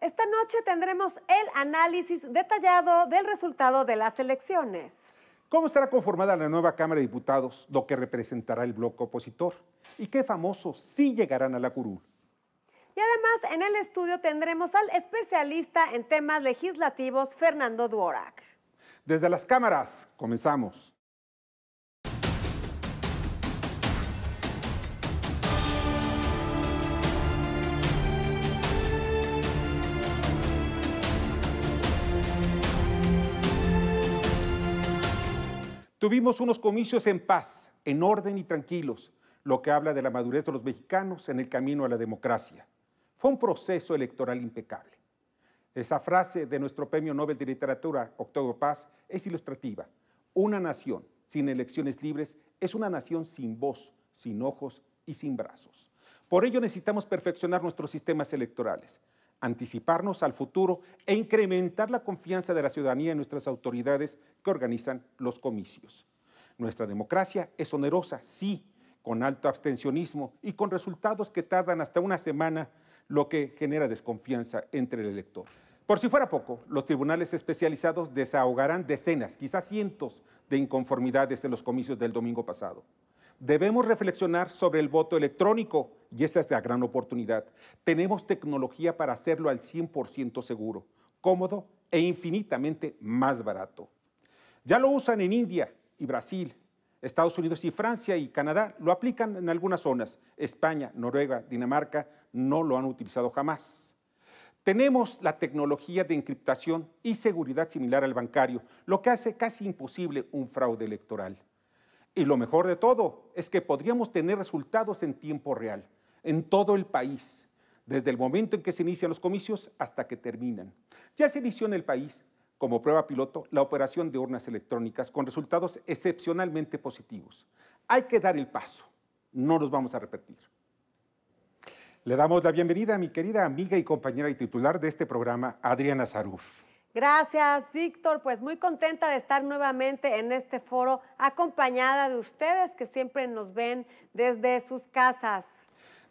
Esta noche tendremos el análisis detallado del resultado de las elecciones. ¿Cómo estará conformada la nueva Cámara de Diputados, lo que representará el bloque opositor? ¿Y qué famosos sí llegarán a la curul? Y además en el estudio tendremos al especialista en temas legislativos, Fernando duorak Desde las cámaras, comenzamos. Tuvimos unos comicios en paz, en orden y tranquilos, lo que habla de la madurez de los mexicanos en el camino a la democracia. Fue un proceso electoral impecable. Esa frase de nuestro Premio Nobel de Literatura, Octavio Paz, es ilustrativa. Una nación sin elecciones libres es una nación sin voz, sin ojos y sin brazos. Por ello necesitamos perfeccionar nuestros sistemas electorales anticiparnos al futuro e incrementar la confianza de la ciudadanía en nuestras autoridades que organizan los comicios. Nuestra democracia es onerosa, sí, con alto abstencionismo y con resultados que tardan hasta una semana, lo que genera desconfianza entre el elector. Por si fuera poco, los tribunales especializados desahogarán decenas, quizás cientos, de inconformidades en los comicios del domingo pasado. Debemos reflexionar sobre el voto electrónico y esa es la gran oportunidad. Tenemos tecnología para hacerlo al 100% seguro, cómodo e infinitamente más barato. Ya lo usan en India y Brasil, Estados Unidos y Francia y Canadá lo aplican en algunas zonas. España, Noruega, Dinamarca no lo han utilizado jamás. Tenemos la tecnología de encriptación y seguridad similar al bancario, lo que hace casi imposible un fraude electoral. Y lo mejor de todo es que podríamos tener resultados en tiempo real en todo el país, desde el momento en que se inician los comicios hasta que terminan. Ya se inició en el país, como prueba piloto, la operación de urnas electrónicas con resultados excepcionalmente positivos. Hay que dar el paso, no nos vamos a repetir. Le damos la bienvenida a mi querida amiga y compañera y titular de este programa, Adriana Zaruf. Gracias, Víctor. Pues muy contenta de estar nuevamente en este foro acompañada de ustedes que siempre nos ven desde sus casas.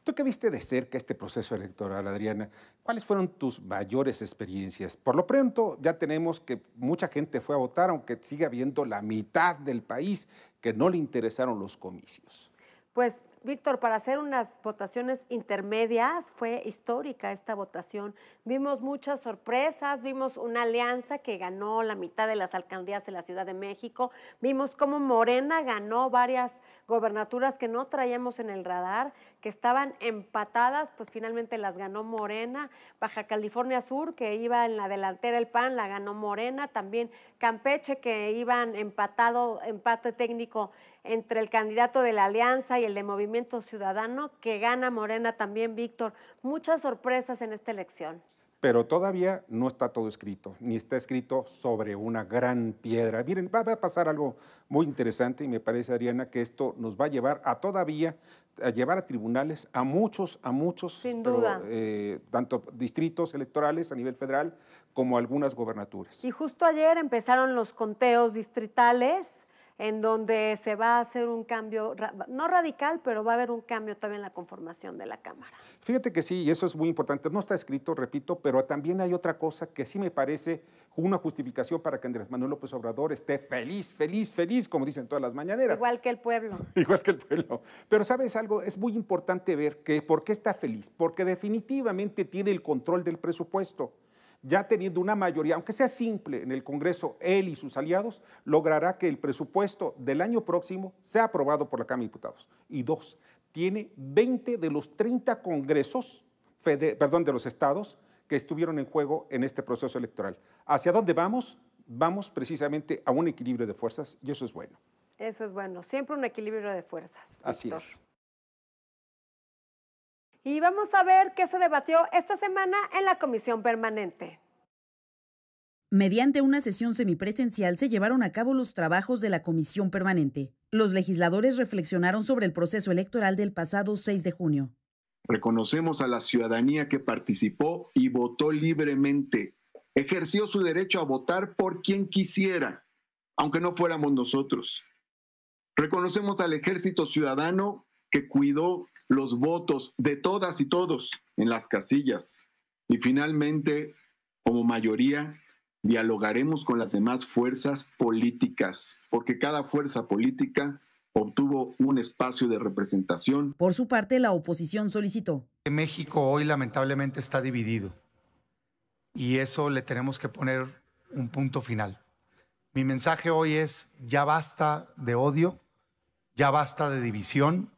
Tú qué viste de cerca este proceso electoral, Adriana, ¿cuáles fueron tus mayores experiencias? Por lo pronto ya tenemos que mucha gente fue a votar, aunque sigue habiendo la mitad del país que no le interesaron los comicios. Pues Víctor, para hacer unas votaciones intermedias fue histórica esta votación. Vimos muchas sorpresas, vimos una alianza que ganó la mitad de las alcaldías de la Ciudad de México, vimos cómo Morena ganó varias gobernaturas que no traíamos en el radar, que estaban empatadas, pues finalmente las ganó Morena, Baja California Sur, que iba en la delantera el PAN, la ganó Morena, también Campeche, que iban empatado, empate técnico entre el candidato de la alianza y el de Movimiento Ciudadano que gana Morena también, Víctor. Muchas sorpresas en esta elección. Pero todavía no está todo escrito, ni está escrito sobre una gran piedra. Miren, va, a pasar algo muy interesante y me parece, Adriana, que esto nos va a llevar a todavía a llevar a tribunales a muchos, a muchos, Sin duda. Eh, tanto distritos electorales a nivel federal como algunas gobernaturas. Y justo ayer empezaron los conteos distritales en donde se va a hacer un cambio, no radical, pero va a haber un cambio también en la conformación de la Cámara. Fíjate que sí, y eso es muy importante. No está escrito, repito, pero también hay otra cosa que sí me parece una justificación para que Andrés Manuel López Obrador esté feliz, feliz, feliz, como dicen todas las mañaneras. Igual que el pueblo. Igual que el pueblo. Pero sabes algo, es muy importante ver que por qué está feliz, porque definitivamente tiene el control del presupuesto ya teniendo una mayoría, aunque sea simple, en el Congreso, él y sus aliados, logrará que el presupuesto del año próximo sea aprobado por la Cámara de Diputados. Y dos, tiene 20 de los 30 congresos, perdón, de los estados que estuvieron en juego en este proceso electoral. ¿Hacia dónde vamos? Vamos precisamente a un equilibrio de fuerzas y eso es bueno. Eso es bueno, siempre un equilibrio de fuerzas. Así es. Y vamos a ver qué se debatió esta semana en la comisión permanente. Mediante una sesión semipresencial se llevaron a cabo los trabajos de la comisión permanente. Los legisladores reflexionaron sobre el proceso electoral del pasado 6 de junio. Reconocemos a la ciudadanía que participó y votó libremente. Ejerció su derecho a votar por quien quisiera, aunque no fuéramos nosotros. Reconocemos al ejército ciudadano que cuidó los votos de todas y todos en las casillas. Y finalmente, como mayoría, dialogaremos con las demás fuerzas políticas, porque cada fuerza política obtuvo un espacio de representación. Por su parte, la oposición solicitó. México hoy lamentablemente está dividido y eso le tenemos que poner un punto final. Mi mensaje hoy es, ya basta de odio, ya basta de división,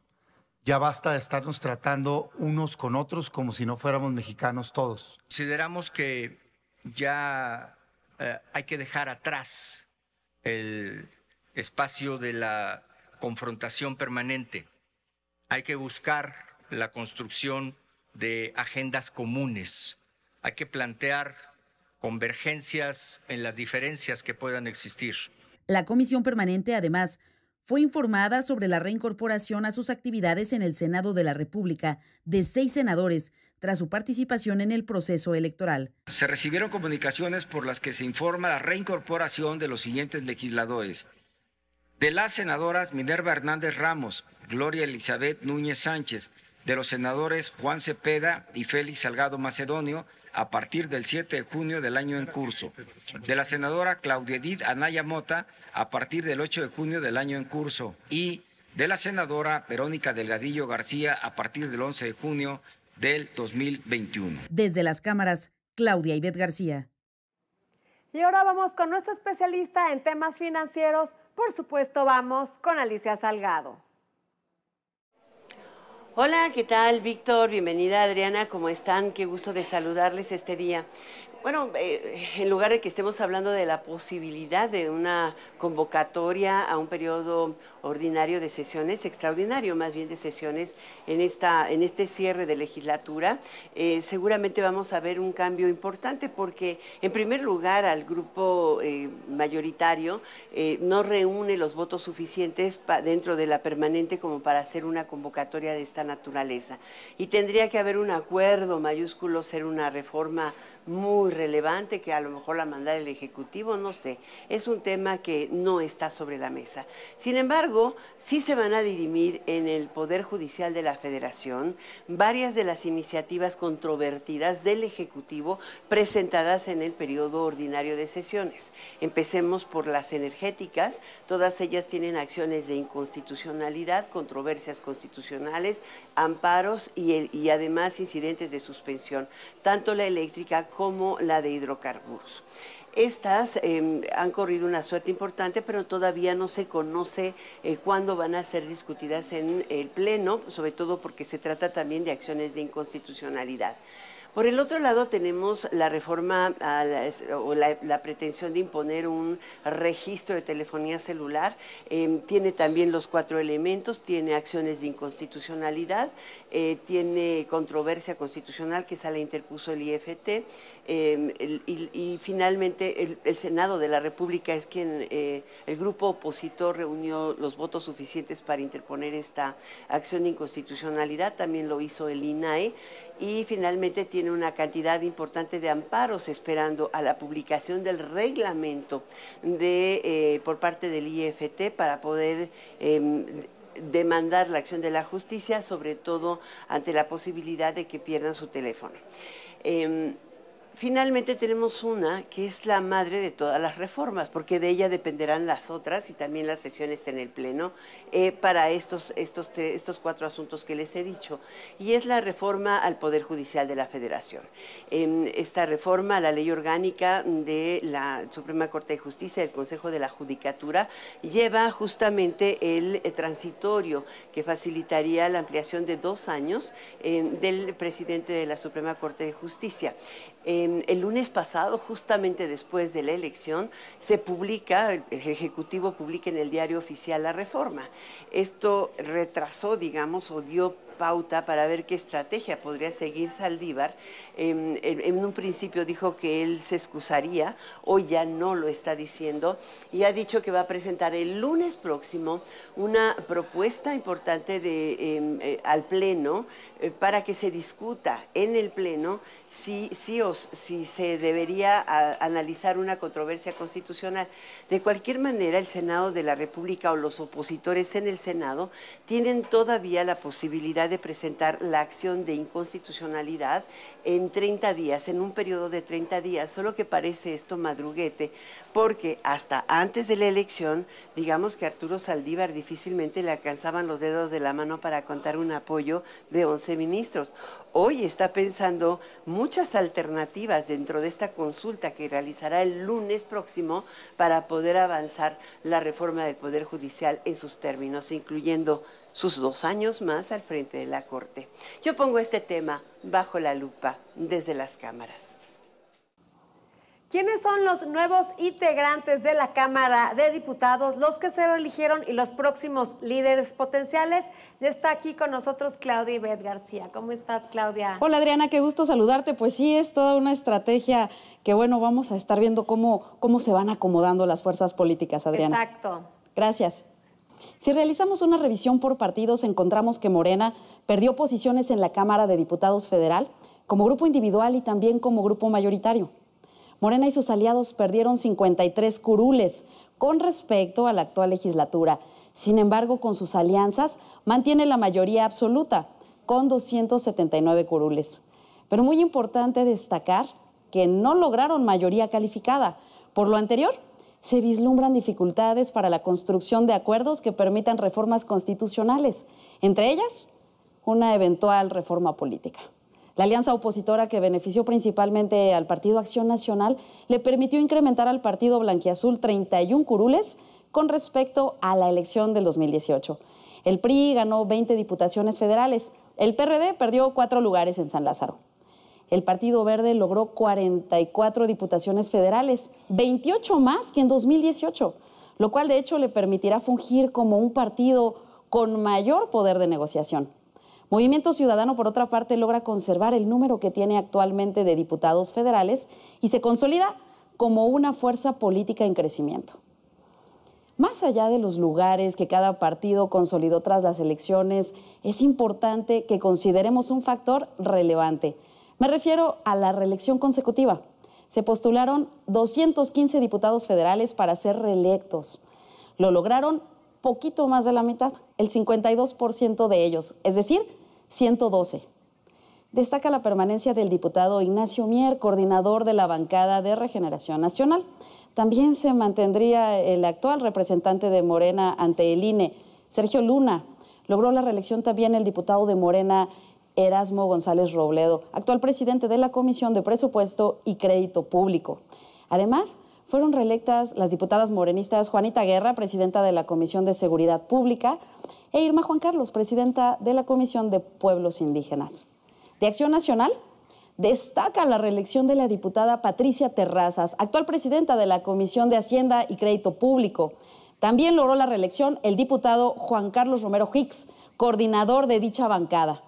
ya basta de estarnos tratando unos con otros como si no fuéramos mexicanos todos. Consideramos que ya eh, hay que dejar atrás el espacio de la confrontación permanente. Hay que buscar la construcción de agendas comunes. Hay que plantear convergencias en las diferencias que puedan existir. La comisión permanente además fue informada sobre la reincorporación a sus actividades en el Senado de la República de seis senadores tras su participación en el proceso electoral. Se recibieron comunicaciones por las que se informa la reincorporación de los siguientes legisladores. De las senadoras Minerva Hernández Ramos, Gloria Elizabeth Núñez Sánchez, de los senadores Juan Cepeda y Félix Salgado Macedonio a partir del 7 de junio del año en curso, de la senadora Claudia Edith Anaya Mota a partir del 8 de junio del año en curso y de la senadora Verónica Delgadillo García a partir del 11 de junio del 2021. Desde las cámaras, Claudia Ibet García. Y ahora vamos con nuestra especialista en temas financieros. Por supuesto, vamos con Alicia Salgado. Hola, ¿qué tal, Víctor? Bienvenida, Adriana. ¿Cómo están? Qué gusto de saludarles este día. Bueno, eh, en lugar de que estemos hablando de la posibilidad de una convocatoria a un periodo ordinario de sesiones, extraordinario más bien de sesiones en, esta, en este cierre de legislatura, eh, seguramente vamos a ver un cambio importante porque en primer lugar al grupo eh, mayoritario no reúne los votos suficientes dentro de la permanente como para hacer una convocatoria de esta naturaleza. Y tendría que haber un acuerdo mayúsculo, ser una reforma muy relevante que a lo mejor la mandara el Ejecutivo, no sé. Es un tema que no está sobre la mesa. Sin embargo, sí se van a dirimir en el Poder Judicial de la Federación varias de las iniciativas controvertidas del Ejecutivo presentadas en el periodo ordinario de sesiones. Empecemos por las energéticas. Todas ellas tienen acciones de inconstitucionalidad, controversias constitucionales, amparos y, y además incidentes de suspensión. Tanto la eléctrica como como la de hidrocarburos. Estas em, han corrido una suerte importante, pero todavía no se conoce eh, cuándo van a ser discutidas en el Pleno, sobre todo porque se trata también de acciones de inconstitucionalidad. Por el otro lado tenemos la reforma o la, pretensión de imponer un registro de telefonía celular. Em, tiene también los cuatro elementos, tiene acciones de inconstitucionalidad, eh, tiene controversia constitucional que esa la interpuso el IFT em, y, finalmente el, el, Senado de la República es quien, eh, el grupo opositor reunió los votos suficientes para interponer esta acción de inconstitucionalidad, también lo hizo el INAE y finalmente tiene una cantidad importante de amparos esperando a la publicación del reglamento de, eh, por parte del IFT para poder... Em, demandar la acción de la justicia, sobre todo ante la posibilidad de que pierdan su teléfono. Em, finalmente tenemos una que es la madre de todas las reformas, porque de ella dependerán las otras y también las sesiones en el Pleno eh, para estos, estos, estos cuatro asuntos que les he dicho, y es la reforma al Poder Judicial de la Federación. Em, esta reforma a la ley orgánica de la Suprema Corte de Justicia del Consejo de la Judicatura lleva justamente el eh, transitorio que facilitaría la ampliación de dos años eh, del presidente de la Suprema Corte de Justicia el lunes pasado, justamente después de la elección, se publica, el Ejecutivo publica en el diario oficial la reforma. Esto retrasó, digamos, o dio pauta para ver qué estrategia podría seguir Saldívar. Em, en, un principio dijo que él se excusaría, hoy ya no lo está diciendo y ha dicho que va a presentar el lunes próximo una propuesta importante em, eh, al Pleno eh, para que se discuta en el Pleno Sí, sí, o, si se debería analizar una controversia constitucional. De cualquier manera, el Senado de la República o los opositores en el Senado tienen todavía la posibilidad de presentar la acción de inconstitucionalidad en 30 días, en un periodo de 30 días, solo que parece esto madruguete, porque hasta antes de la elección, digamos que Arturo Saldívar difícilmente le alcanzaban los dedos de la mano para contar un apoyo de 11 ministros hoy está pensando muchas alternativas dentro de esta consulta que realizará el lunes próximo para poder avanzar la reforma del Poder Judicial en sus términos, incluyendo sus dos años más al frente de la Corte. Yo pongo este tema bajo la lupa desde las cámaras. ¿Quiénes son los nuevos integrantes de la Cámara de Diputados, los que se eligieron y los próximos líderes potenciales? Ya está aquí con nosotros Claudia Ibet García. ¿Cómo estás, Claudia? Hola, Adriana, qué gusto saludarte. Pues sí, es toda una estrategia que, bueno, vamos a estar viendo cómo, cómo se van acomodando las fuerzas políticas, Adriana. Exacto. Gracias. Si realizamos una revisión por partidos, encontramos que Morena perdió posiciones en la Cámara de Diputados Federal como grupo individual y también como grupo mayoritario. Morena y sus aliados perdieron 53 curules con respecto a la actual legislatura. Sin embargo, con sus alianzas mantiene la mayoría absoluta, con 279 curules. Pero muy importante destacar que no lograron mayoría calificada. Por lo anterior, se vislumbran dificultades para la construcción de acuerdos que permitan reformas constitucionales, entre ellas una eventual reforma política. La alianza opositora, que benefició principalmente al Partido Acción Nacional, le permitió incrementar al Partido Blanquiazul 31 curules con respecto a la elección del 2018. El PRI ganó 20 diputaciones federales, el PRD perdió cuatro lugares en San Lázaro. El Partido Verde logró 44 diputaciones federales, 28 más que en 2018, lo cual de hecho le permitirá fungir como un partido con mayor poder de negociación. Movimiento Ciudadano, por otra parte, logra conservar el número que tiene actualmente de diputados federales y se consolida como una fuerza política en crecimiento. Más allá de los lugares que cada partido consolidó tras las elecciones, es importante que consideremos un factor relevante. Me refiero a la reelección consecutiva. Se postularon 215 diputados federales para ser reelectos. Lo lograron poquito más de la mitad, el 52% de ellos, es decir, 112. Destaca la permanencia del diputado Ignacio Mier, coordinador de la bancada de Regeneración Nacional. También se mantendría el actual representante de Morena ante el INE, Sergio Luna. Logró la reelección también el diputado de Morena, Erasmo González Robledo, actual presidente de la Comisión de Presupuesto y Crédito Público. Además, fueron reelectas las diputadas morenistas Juanita Guerra, presidenta de la Comisión de Seguridad Pública, e Irma Juan Carlos, presidenta de la Comisión de Pueblos Indígenas. De Acción Nacional, destaca la reelección de la diputada Patricia Terrazas, actual presidenta de la Comisión de Hacienda y Crédito Público. También logró la reelección el diputado Juan Carlos Romero Hicks, coordinador de dicha bancada.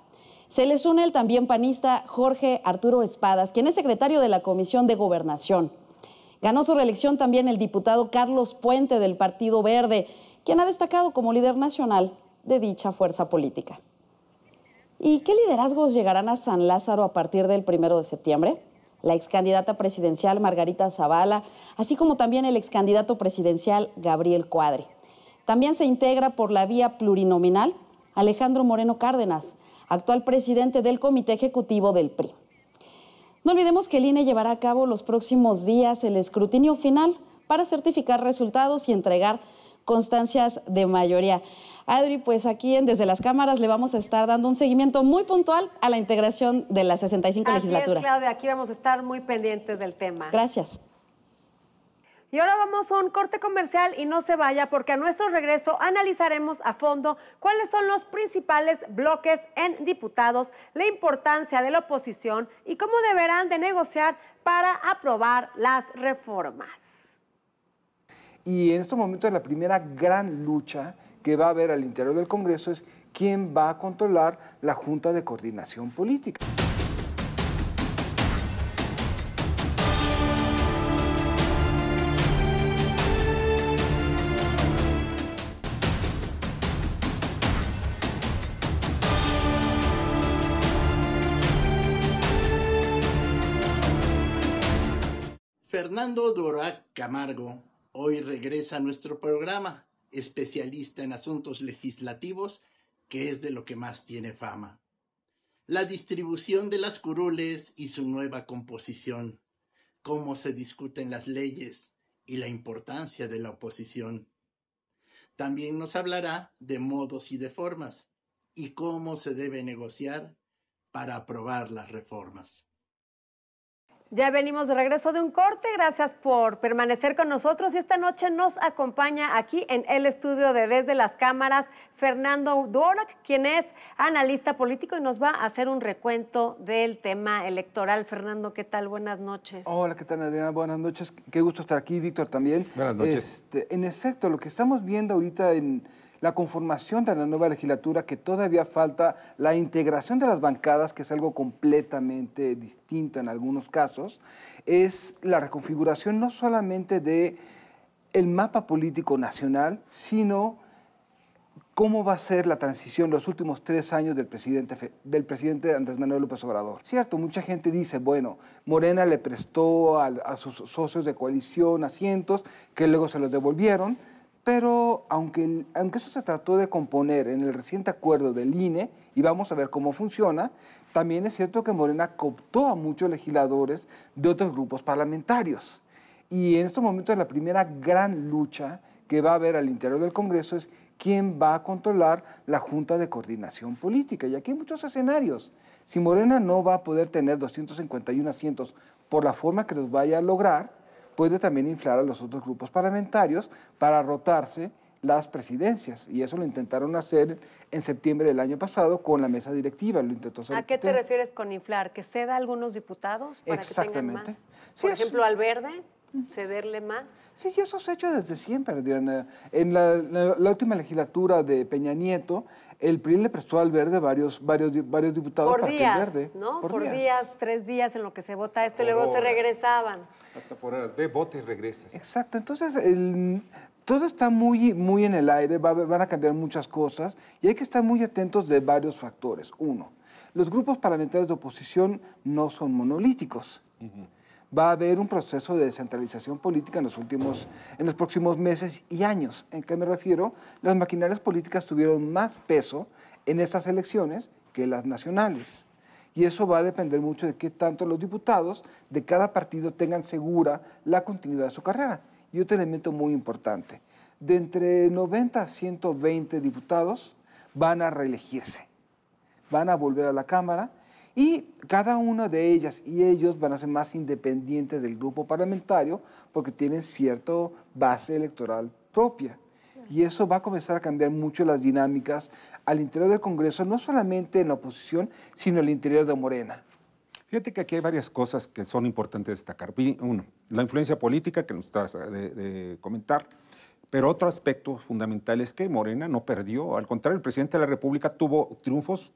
Se les une el también panista Jorge Arturo Espadas, quien es secretario de la Comisión de Gobernación. Ganó su reelección también el diputado Carlos Puente del Partido Verde, quien ha destacado como líder nacional de dicha fuerza política. ¿Y qué liderazgos llegarán a San Lázaro a partir del primero de septiembre? La excandidata presidencial Margarita Zavala, así como también el excandidato presidencial Gabriel Cuadri. También se integra por la vía plurinominal Alejandro Moreno Cárdenas, actual presidente del Comité Ejecutivo del PRI. No olvidemos que el INE llevará a cabo los próximos días el escrutinio final para certificar resultados y entregar constancias de mayoría. Adri, pues aquí en Desde las Cámaras le vamos a estar dando un seguimiento muy puntual a la integración de la 65 Así legislatura. Es, Claudia, aquí vamos a estar muy pendientes del tema. Gracias. Y ahora vamos a un corte comercial y no se vaya porque a nuestro regreso analizaremos a fondo cuáles son los principales bloques en diputados, la importancia de la oposición y cómo deberán de negociar para aprobar las reformas. Y en estos momentos la primera gran lucha que va a haber al interior del Congreso es quién va a controlar la Junta de Coordinación Política. Fernando Dora Camargo Hoy regresa a nuestro programa, especialista en asuntos legislativos, que es de lo que más tiene fama. La distribución de las curules y su nueva composición, cómo se discuten las leyes y la importancia de la oposición. También nos hablará de modos y de formas y cómo se debe negociar para aprobar las reformas. Ya venimos de regreso de un corte. Gracias por permanecer con nosotros. Y esta noche nos acompaña aquí en el estudio de Desde las Cámaras Fernando Duorak, quien es analista político y nos va a hacer un recuento del tema electoral. Fernando, ¿qué tal? Buenas noches. Hola, ¿qué tal, Adriana? Buenas noches. Qué gusto estar aquí, Víctor, también. Buenas noches. Este, en efecto, lo que estamos viendo ahorita en la conformación de la nueva legislatura, que todavía falta la integración de las bancadas, que es algo completamente distinto en algunos casos, es la reconfiguración no solamente de el mapa político nacional, sino cómo va a ser la transición los últimos tres años del presidente, del presidente Andrés Manuel López Obrador. Cierto, mucha gente dice, bueno, Morena le prestó a, a sus socios de coalición asientos que luego se los devolvieron, pero aunque, aunque eso se trató de componer en el reciente acuerdo del INE, y vamos a ver cómo funciona, también es cierto que Morena cooptó a muchos legisladores de otros grupos parlamentarios. Y en estos momentos la primera gran lucha que va a haber al interior del Congreso es quién va a controlar la Junta de Coordinación Política. Y aquí hay muchos escenarios. Si Morena no va a poder tener 251 asientos por la forma que los vaya a lograr, puede también inflar a los otros grupos parlamentarios para rotarse las presidencias. Y eso lo intentaron hacer en septiembre del año pasado con la mesa directiva. ¿A qué te e. refieres con inflar? ¿Que ceda a algunos diputados para Exactamente. que tengan más? Por ejemplo, al verde cederle más. Sí, y eso se ha hecho desde siempre, En la, última legislatura de Peña Nieto, el PRI le prestó al verde varios, varios, varios diputados por verde. ¿no? Por, días. tres días en lo que se vota esto y luego se regresaban. Hasta por horas. Ve, vota y regresas. Exacto. Entonces, todo está muy, muy en el aire, van a cambiar muchas cosas y hay que estar muy atentos de varios factores. Uno, los grupos parlamentarios de oposición no son monolíticos va a haber un proceso de descentralización política en los, últimos, en los próximos meses y años. ¿En qué me refiero? Las maquinarias políticas tuvieron más peso en esas elecciones que las nacionales. Y eso va a depender mucho de qué tanto los diputados de cada partido tengan segura la continuidad de su carrera. Y otro elemento muy importante, de entre 90 a 120 diputados van a reelegirse, van a volver a la Cámara y cada una de ellas y ellos van a ser más independientes del grupo parlamentario porque tienen cierta base electoral propia. Y eso va a comenzar a cambiar mucho las dinámicas al interior del Congreso, no solamente en la oposición, sino al interior de Morena. Fíjate que aquí hay varias cosas que son importantes destacar. Uno, la influencia política que nos estás eh, de, de comentar. Pero otro aspecto fundamental es que Morena no perdió. Al contrario, el presidente de la República tuvo triunfos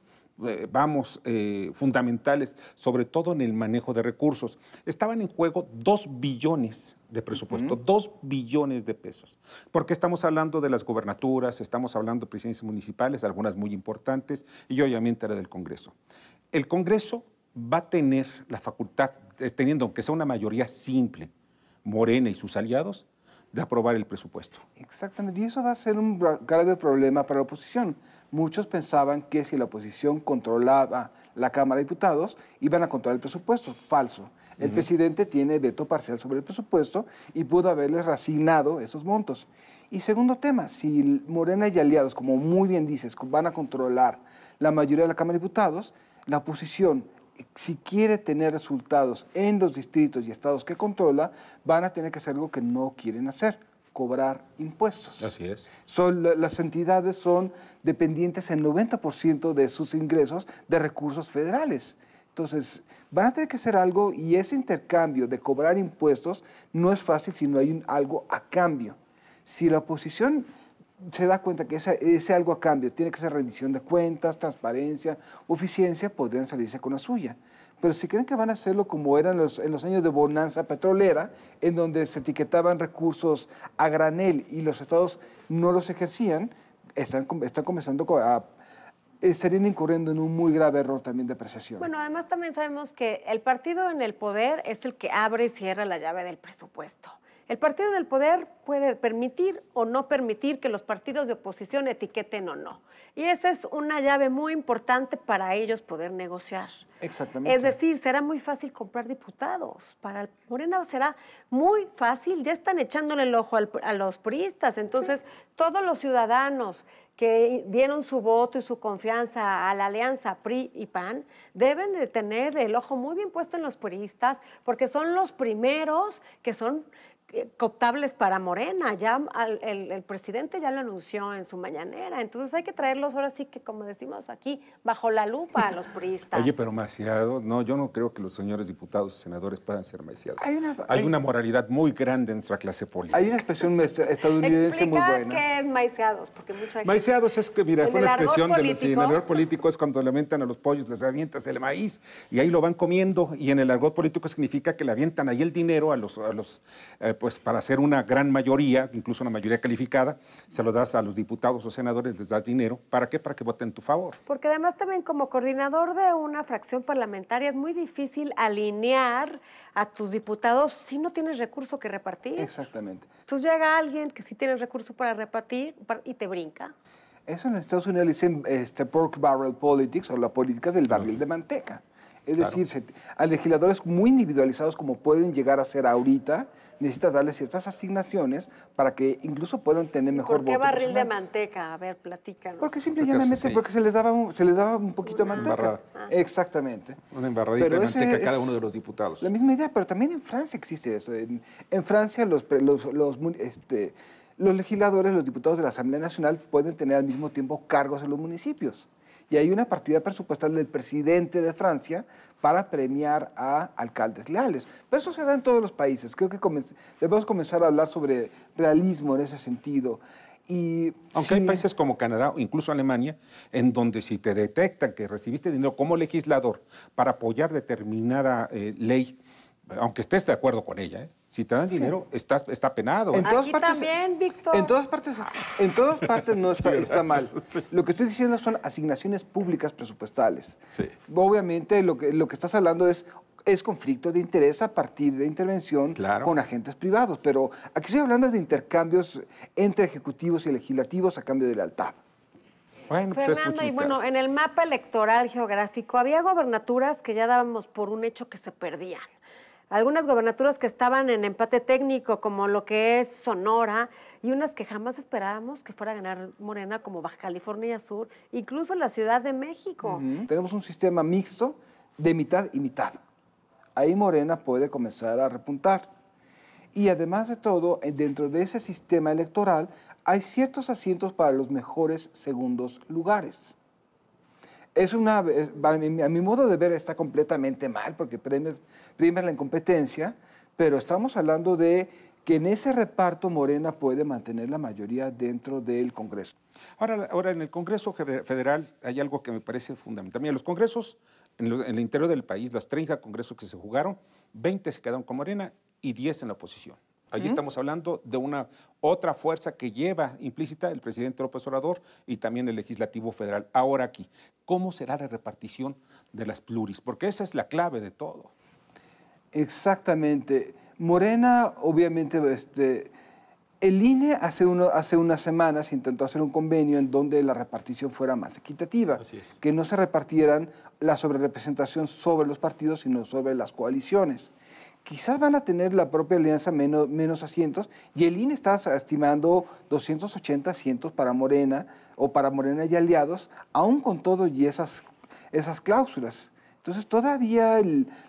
eh, vamos, eh, fundamentales, sobre todo en el manejo de recursos. Estaban en juego dos billones de presupuesto, dos billones de pesos. Porque estamos hablando de las gobernaturas, estamos hablando de presidencias municipales, algunas muy importantes, y obviamente era del Congreso. El Congreso va a tener la facultad, eh, teniendo aunque sea una mayoría simple, Morena y sus aliados, de aprobar el presupuesto. Exactamente, y eso va a ser un grave problema para la oposición. Muchos pensaban que si la oposición controlaba la Cámara de Diputados, iban a controlar el presupuesto. Falso. El presidente tiene veto parcial sobre el presupuesto y pudo haberles reasignado esos montos. Y segundo tema, si Morena y aliados, como muy bien dices, van a controlar la mayoría de la Cámara de Diputados, la oposición si quiere tener resultados en los distritos y estados que controla, van a tener que hacer algo que no quieren hacer, cobrar impuestos. Así es. Son, las entidades son dependientes en 90% de sus ingresos de recursos federales. Entonces, van a tener que hacer algo y ese intercambio de cobrar impuestos no es fácil si no hay algo a cambio. Si la oposición se da cuenta que ese, algo a cambio tiene que ser rendición de cuentas, transparencia, eficiencia, podrían salirse con la suya. Pero si creen que van a hacerlo como eran los, en los años de bonanza petrolera, en donde se etiquetaban recursos a granel y los estados no los ejercían, están, están comenzando a eh, estarían incurriendo en un muy grave error también de precesión. Bueno, además también sabemos que el partido en el poder es el que abre y cierra la llave del presupuesto. El partido del poder puede permitir o no permitir que los partidos de oposición etiqueten o no. Y esa es una llave muy importante para ellos poder negociar. Exactamente. Es decir, será muy fácil comprar diputados. Para el Morena será muy fácil. Ya están echándole el ojo a los puristas. Entonces, todos los ciudadanos que dieron su voto y su confianza a la alianza PRI y PAN deben de tener el ojo muy bien puesto en los puristas porque son los primeros que son eh, cooptables para Morena. Ya el, presidente ya lo anunció en su mañanera. Entonces hay que traerlos ahora sí que, como decimos aquí, bajo la lupa a los puristas. Oye, pero maciado, no, yo no creo que los señores diputados y senadores puedan ser maciados. Hay una, moralidad muy grande en nuestra clase política. Hay una expresión estadounidense muy buena. ¿Qué es maiciados? Maiciados es que, mira, fue una expresión de los... Sí, en político es cuando le avientan a los pollos, les avientas el maíz y ahí lo van comiendo. Y en el argot político significa que le avientan ahí el dinero a los, a los eh, pues para hacer una gran mayoría, incluso una mayoría calificada, se lo das a los diputados o senadores, les das dinero. ¿Para qué? Para que voten en tu favor. Porque además también como coordinador de una fracción parlamentaria es muy difícil alinear a tus diputados si no tienes recurso que repartir. Exactamente. Entonces llega alguien que sí tiene recurso para repartir y te brinca. Eso en Estados Unidos le dicen este, pork barrel politics o la política del barril de manteca. Es decir, a legisladores muy individualizados como pueden llegar a ser ahorita, necesitas darle ciertas asignaciones para que incluso puedan tener mejor ¿Por qué barril de manteca? A ver, platícanos. Porque simplemente porque, se, les daba un, se les daba un poquito de manteca. Ah. Exactamente. Una embarradita de manteca a cada uno de los diputados. La misma idea, pero también en Francia existe eso. En, Francia los, los, los este, los legisladores, los diputados de la Asamblea Nacional pueden tener al mismo tiempo cargos en los municipios y hay una partida presupuestal del presidente de Francia para premiar a alcaldes leales. Pero eso se da en todos los países. Creo que debemos comenzar a hablar sobre realismo en ese sentido. Y Aunque hay países como Canadá o incluso Alemania, en donde si te detectan que recibiste dinero como legislador para apoyar determinada eh, ley, aunque estés de acuerdo con ella, ¿eh? Si te dan dinero, estás, está penado. En todas partes, Víctor. En todas partes, no está, mal. Lo que estoy diciendo son asignaciones públicas presupuestales. Obviamente, lo que, lo que estás hablando es es conflicto de interés a partir de intervención con agentes privados. Pero aquí estoy hablando de intercambios entre ejecutivos y legislativos a cambio de lealtad. Pues, Fernando, y bueno, en el mapa electoral geográfico había gobernaturas que ya dábamos por un hecho que se perdían algunas gobernaturas que estaban en empate técnico, como lo que es Sonora, y unas que jamás esperábamos que fuera a ganar Morena, como Baja California Sur, incluso la Ciudad de México. Tenemos un sistema mixto de mitad y mitad. Ahí Morena puede comenzar a repuntar. Y además de todo, eh, dentro de ese sistema electoral hay ciertos asientos para los mejores segundos lugares es una, a, mi, modo de ver está completamente mal porque premia la incompetencia, pero estamos hablando de que en ese reparto Morena puede mantener la mayoría dentro del Congreso. Ahora, ahora en el Congreso Federal hay algo que me parece fundamental. Mira, los congresos en, el interior del país, los 30 congresos que se jugaron, 20 se quedaron con Morena y 10 en la oposición. Allí estamos hablando de una otra fuerza que lleva implícita el presidente López Obrador y también el legislativo federal. Ahora aquí, ¿cómo será la repartición de las pluris? Porque esa es la clave de todo. Exactamente. Morena, obviamente, este, el INE hace, hace unas semanas intentó hacer un convenio en donde la repartición fuera más equitativa, que no se repartieran la sobrerepresentación sobre los partidos, sino sobre las coaliciones quizás van a tener la propia alianza menos, menos asientos y el INE está estimando 280 asientos para Morena o para Morena y aliados, aún con todo y esas, esas cláusulas. Entonces todavía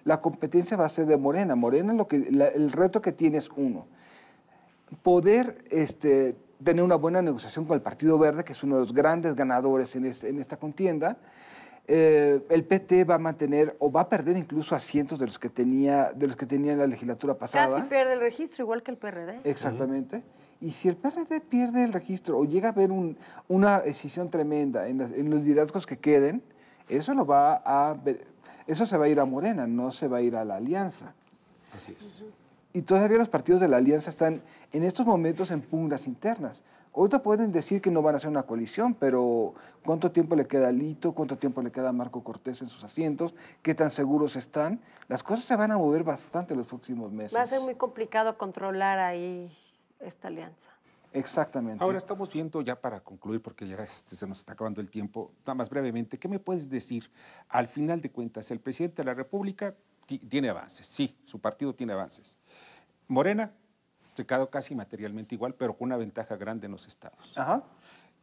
la competencia va a ser de Morena. Morena lo que, el reto que tiene es uno, poder este, tener una buena negociación con el Partido Verde, que es uno de los grandes ganadores en, en esta contienda, eh, el PT va a mantener o va a perder incluso asientos de los que tenía, de los que tenía en la legislatura pasada. Casi pierde el registro, igual que el PRD. Exactamente. Y si el PRD pierde el registro o llega a haber una decisión tremenda en, los liderazgos que queden, eso lo va a eso se va a ir a Morena, no se va a ir a la alianza. Así es. Y todavía los partidos de la alianza están en estos momentos en pugnas internas. Ahorita pueden decir que no van a hacer una coalición, pero ¿cuánto tiempo le queda a Lito? ¿Cuánto tiempo le queda a Marco Cortés en sus asientos? ¿Qué tan seguros están? Las cosas se van a mover bastante en los próximos meses. Va a ser muy complicado controlar ahí esta alianza. Exactamente. Ahora estamos viendo, ya para concluir, porque ya este, se nos está acabando el tiempo, nada más brevemente, ¿qué me puedes decir? Al final de cuentas, el presidente de la República tiene avances, sí, su partido tiene avances. Morena se casi materialmente igual, pero con una ventaja grande en los estados. Ajá.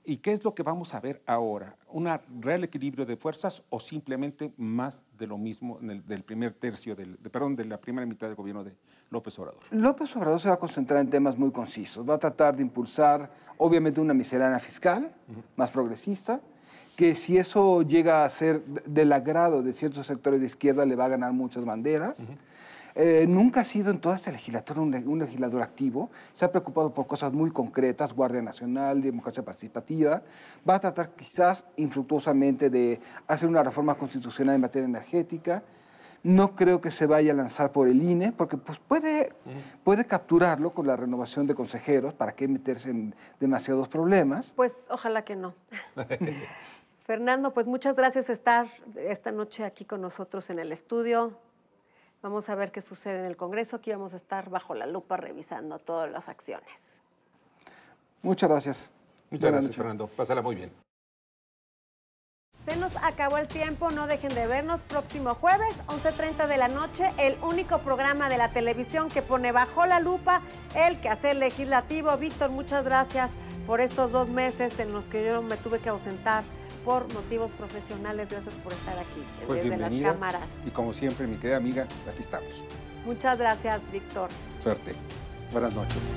¿Y qué es lo que vamos a ver ahora? ¿Un real equilibrio de fuerzas o simplemente más de lo mismo en el, del primer tercio, del, de, perdón, de la primera mitad del gobierno de López Obrador? López Obrador se va a concentrar en temas muy concisos. Va a tratar de impulsar, obviamente, una miscelánea fiscal más progresista, que si eso llega a ser del agrado de ciertos sectores de izquierda, le va a ganar muchas banderas. Eh, nunca ha sido en toda esta legislatura un, legislador activo. Se ha preocupado por cosas muy concretas, Guardia Nacional, democracia participativa. Va a tratar quizás infructuosamente de hacer una reforma constitucional en materia energética. No creo que se vaya a lanzar por el INE, porque pues, puede, puede capturarlo con la renovación de consejeros. ¿Para qué meterse en demasiados problemas? Pues ojalá que no. Fernando, pues muchas gracias estar esta noche aquí con nosotros en el estudio. Vamos a ver qué sucede en el Congreso. Aquí vamos a estar bajo la lupa revisando todas las acciones. Muchas gracias. Muchas gracias, Fernando. Pásala muy bien. Se nos acabó el tiempo, no dejen de vernos próximo jueves, 11.30 de la noche, el único programa de la televisión que pone bajo la lupa el quehacer legislativo. Víctor, muchas gracias por estos dos meses en los que yo me tuve que ausentar por motivos profesionales. Gracias por estar aquí eh, pues desde las cámaras. Y como siempre, mi querida amiga, aquí estamos. Muchas gracias, Víctor. Suerte. Buenas noches.